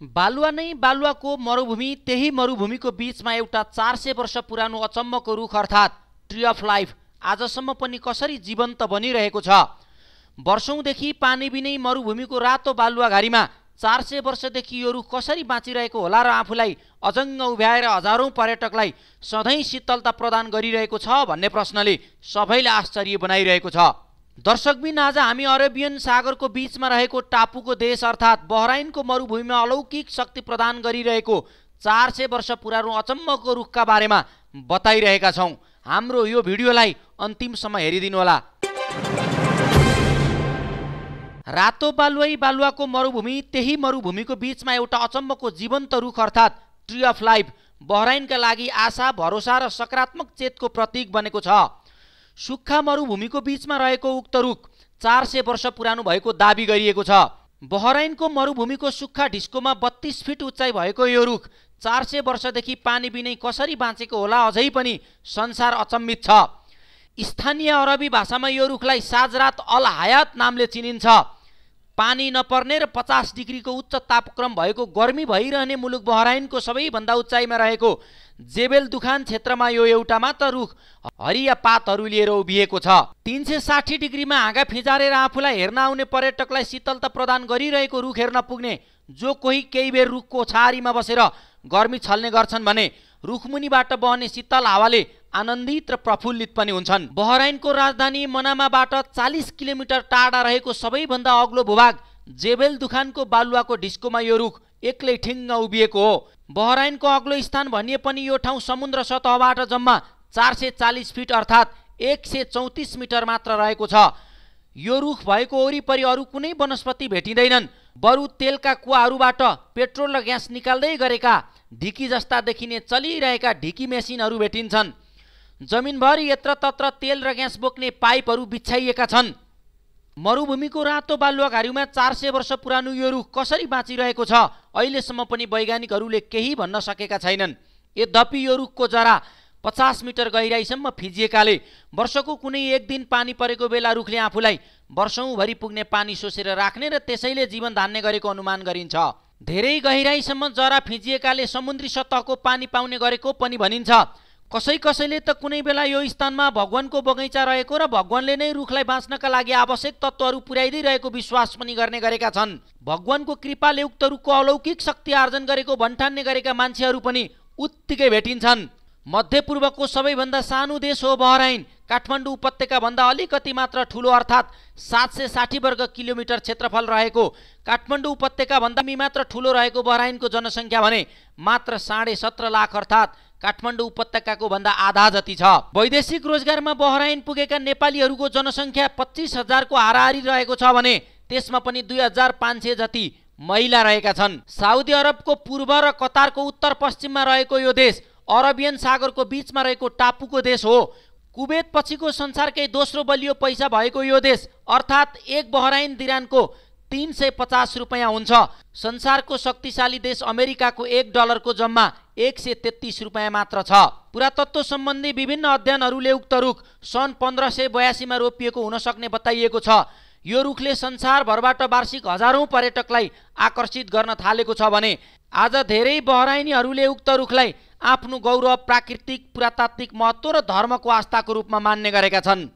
बालुवा नै बालुवाको मरुभूमि त्यही मरुभूमिको बिचमा एउटा चार सय वर्ष पुरानो अचम्मको रुख अर्थात् ट्री अफ लाइफ आजसम्म पनि कसरी जीवन्त बनिरहेको छ वर्षौँदेखि पानीबिनै मरुभूमिको रातो बालुवाघारीमा घारीमा चार सय वर्षदेखि यो रुख कसरी बाँचिरहेको होला र आफूलाई अजङ्ग उभ्याएर हजारौँ पर्यटकलाई सधैँ शीतलता प्रदान गरिरहेको छ भन्ने प्रश्नले सबैलाई आश्चर्य बनाइरहेको छ दर्शकबिन आज हामी अरेबियन सागरको बीचमा रहेको टापुको देश अर्थात् बहराइनको मरुभूमिमा अलौकिक शक्ति प्रदान गरिरहेको चार सय वर्ष पुरानो अचम्मको रुखका बारेमा बताइरहेका छौँ हाम्रो यो भिडियोलाई अन्तिमसम्म हेरिदिनुहोला रातो बालुवाई बालुवाको मरुभूमि त्यही मरुभूमिको बीचमा एउटा अचम्मको जीवन्त रुख अर्थात् ट्री अफ लाइफ बहराइनका लागि आशा भरोसा र सकारात्मक चेतको प्रतीक बनेको छ सुक्खा मरुभूमिको बिचमा रहेको उक्त रुख चार सय वर्ष पुरानो भएको दावी गरिएको छ बहराइनको मरुभूमिको सुक्खा ढिस्कोमा बत्तीस फिट उचाइ भएको यो रुख चार सय वर्षदेखि पानी बिनै कसरी बाँचेको होला अझै पनि संसार अचम्मित छ स्थानीय अरबी भाषामा यो रुखलाई साजरात अल हायात नामले चिनिन्छ पानी नपर्ने र पचास डिग्रीको उच्च तापक्रम भएको गर्मी भइरहने मुलुक बहराइनको सबैभन्दा उचाइमा रहेको जेबेल दुखान क्षेत्रमा यो एउटा मात्र रुख हरिया पातहरू लिएर उभिएको छ तिन सय साठी डिग्रीमा हाँगा फिजारेर आफूलाई हेर्न आउने पर्यटकलाई शीतलता प्रदान गरिरहेको रुख हेर्न पुग्ने जो कोही केही बेर रुखको छारीमा बसेर गर्मी छल्ने गर्छन् भने रुखमुनिबाट बहने शीतल हावाले आनन्दित र प्रफुल्लित पनि हुन्छन् बहराइनको राजधानी मनामाबाट चालिस किलोमिटर टाढा रहेको सबैभन्दा अग्लो भूभाग जेबेल दुखानको बालुवाको ढिस्कोमा यो रुख एक्लै ठिङ्ग उभिएको हो बहराइनको अग्लो स्थान भनिए पनि यो ठाउँ समुद्र सतहबाट जम्मा चार सय चालिस फिट अर्थात् एक सय चौतिस मिटर मात्र रहेको छ यो रुख भएको वरिपरि अरू कुनै वनस्पति भेटिँदैनन् बरु तेलका कुवाहरूबाट पेट्रोल र ग्यास निकाल्दै गरेका ढिकी जस्ता देखिने चलिरहेका ढिकी मेसिनहरू भेटिन्छन् जमिनभरि यत्रतत्र तेल र ग्यास बोक्ने पाइपहरू बिछ्याइएका छन् मरुभूमिको रातो बालुवाघारीमा चार सय वर्ष पुरानो यो रुख कसरी बाँचिरहेको छ अहिलेसम्म पनि वैज्ञानिकहरूले केही भन्न सकेका छैनन् यद्यपि यो रुखको जरा पचास मिटर गहिराइसम्म फिजिएकाले वर्षको कुनै एक दिन पानी परेको बेला रुखले आफूलाई वर्षौँभरि पुग्ने पानी सोसेर राख्ने र त्यसैले जीवन धान्ने गरेको अनुमान गरिन्छ धेरै गहिराइसम्म जरा फिजिएकाले समुद्री सतहको पानी पाउने गरेको पनि भनिन्छ कसै कसैले त कुनै बेला यो स्थानमा भगवानको बगैँचा रहेको र भगवानले नै रुखलाई बाँच्नका लागि आवश्यक तत्त्वहरू पुर्याइदिई रहेको विश्वास पनि गर्ने गरेका छन् भगवानको कृपाले उक्त रुखको अलौकिक शक्ति आर्जन गरेको भन्ठान्ने गरेका मान्छेहरू पनि उत्तिकै भेटिन्छन् मध्यपूर्वको सबैभन्दा सानो देश हो बहराइन काठमाडौँ उपत्यकाभन्दा अलिकति मात्र ठुलो अर्थात् सात सय साठी वर्ग किलोमिटर क्षेत्रफल रहेको काठमाडौँ उपत्यकाभन्दा मि मात्र ठुलो रहेको बहराइनको जनसङ्ख्या भने मात्र साढे सत्र लाख अर्थात् काठमाडौँ उपत्यकाको भन्दा आधा जति छ वैदेशिक रोजगारमा बहराइन पुगेका नेपालीहरूको जनसङ्ख्या पच्चिस हजारको हाराहारी रहेको छ भने त्यसमा पनि दुई हजार पाँच सय जति महिला रहेका छन् साउदी अरबको पूर्व र कतारको उत्तर पश्चिममा रहेको यो देश अरबियन सागरको बिचमा रहेको टापुको देश हो कुवेत पछिको संसारकै दोस्रो बलियो पैसा भएको यो देश अर्थात् एक बहराइन दिरानको तिन सय पचास रुपियाँ हुन्छ संसारको शक्तिशाली देश अमेरिकाको एक डलरको जम्मा एक सय तेत्तिस रुपियाँ मात्र छ पुरातत्व सम्बन्धी विभिन्न अध्ययनहरूले उक्त रुख सन् पन्ध्र सय बयासीमा रोपिएको हुन सक्ने बताइएको छ यो रुखले संसारभरबाट वार्षिक हजारौँ पर्यटकलाई आकर्षित गर्न थालेको छ भने आज धेरै बहराइनीहरूले उक्त रुखलाई आफ्नो गौरव प्राकृतिक पुरातात्विक महत्त्व र धर्मको आस्थाको रूपमा मान्ने गरेका छन्